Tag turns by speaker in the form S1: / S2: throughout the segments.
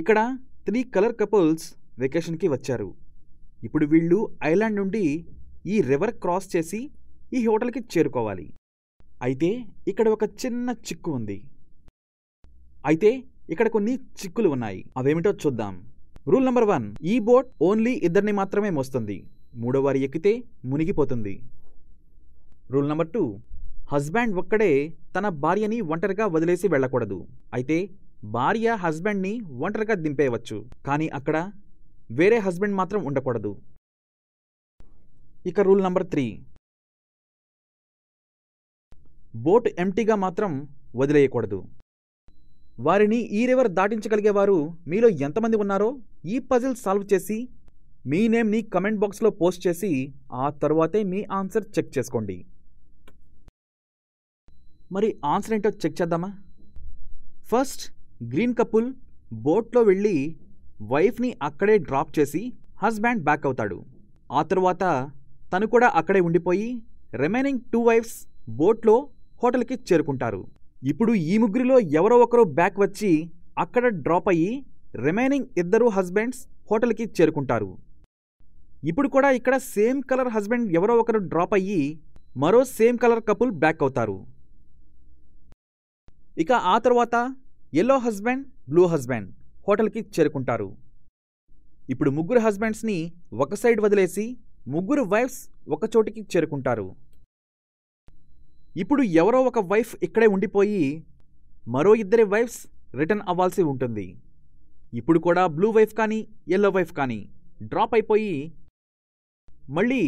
S1: ఇక్కడ three colour couples వెకేషన్కి వచ్చారు ఇప్పుడు వీళ్ళు ఐలాండ్ నుండి ఈ రివర్ క్రాస్ చేసి ఈ హోటల్కి చేరుకోవాలి అయితే ఇక్కడ ఒక చిన్న చిక్కు ఉంది అయితే ఇక్కడ కొన్ని చిక్కులు ఉన్నాయి అవేమిటో చూద్దాం రూల్ నెంబర్ వన్ ఈ బోట్ ఓన్లీ ఇద్దరిని మాత్రమే మోస్తుంది మూడో వారి ఎక్కితే మునిగిపోతుంది రూల్ నెంబర్ టూ హస్బెండ్ ఒక్కడే తన భార్యని ఒంటరిగా వదిలేసి వెళ్ళకూడదు అయితే భార్య హస్బెండ్ని ఒంటరిగా దింపేయవచ్చు కానీ అక్కడ వేరే హస్బెండ్ మాత్రం ఉండకూడదు ఇక రూల్ నంబర్ త్రీ బోట్ ఎంటీగా మాత్రం వదిలేయకూడదు వారిని ఈ రివర్ దాటించగలిగేవారు మీలో ఎంతమంది ఉన్నారో ఈ పజిల్ సాల్వ్ చేసి మీ నేమ్ని కమెంట్ బాక్స్లో పోస్ట్ చేసి ఆ తర్వాతే మీ ఆన్సర్ చెక్ చేసుకోండి మరి ఆన్సర్ ఏంటో చెక్ చేద్దామా ఫస్ట్ గ్రీన్ కపుల్ బోట్లో వెళ్ళి వైఫ్ని అక్కడే డ్రాప్ చేసి హస్బెండ్ బ్యాక్ అవుతాడు ఆ తర్వాత తను కూడా అక్కడే ఉండిపోయి రిమైనింగ్ టూ వైఫ్స్ బోట్లో హోటల్కి చేరుకుంటారు ఇప్పుడు ఈ ముగ్గురిలో ఎవరో ఒకరు బ్యాక్ వచ్చి అక్కడ డ్రాప్ అయ్యి రిమైనింగ్ ఇద్దరు హస్బెండ్స్ హోటల్కి చేరుకుంటారు ఇప్పుడు కూడా ఇక్కడ సేమ్ కలర్ హస్బెండ్ ఎవరో ఒకరు డ్రాప్ అయ్యి మరో సేమ్ కలర్ కపుల్ బ్యాక్ అవుతారు ఇక ఆ తర్వాత ఎల్లో హస్బెండ్ బ్లూ హస్బెండ్ హోటల్కి చేరుకుంటారు ఇప్పుడు ముగ్గురు హస్బెండ్స్ని ఒక సైడ్ వదిలేసి ముగ్గురు వైఫ్స్ ఒక చోటికి చేరుకుంటారు ఇప్పుడు ఎవరో ఒక వైఫ్ ఇక్కడే ఉండిపోయి మరో ఇద్దరి వైఫ్స్ రిటర్న్ అవ్వాల్సి ఉంటుంది ఇప్పుడు కూడా బ్లూ వైఫ్ కానీ ఎల్లో వైఫ్ కానీ డ్రాప్ అయిపోయి మళ్ళీ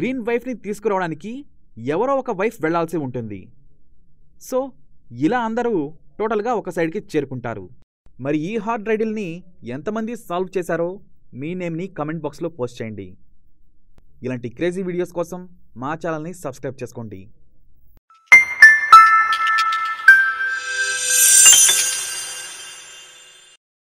S1: గ్రీన్ వైఫ్ని తీసుకురావడానికి ఎవరో ఒక వైఫ్ వెళ్లాల్సి ఉంటుంది సో ఇలా అందరూ టోటల్గా ఒక సైడ్కి చేరుకుంటారు మరి ఈ హార్డ్ రైడిల్ని ఎంతమంది సాల్వ్ చేశారో మీ నేమ్ని కమెంట్ బాక్స్లో పోస్ట్ చేయండి ఇలాంటి క్రేజీ వీడియోస్ కోసం మా ఛానల్ని సబ్స్క్రైబ్ చేసుకోండి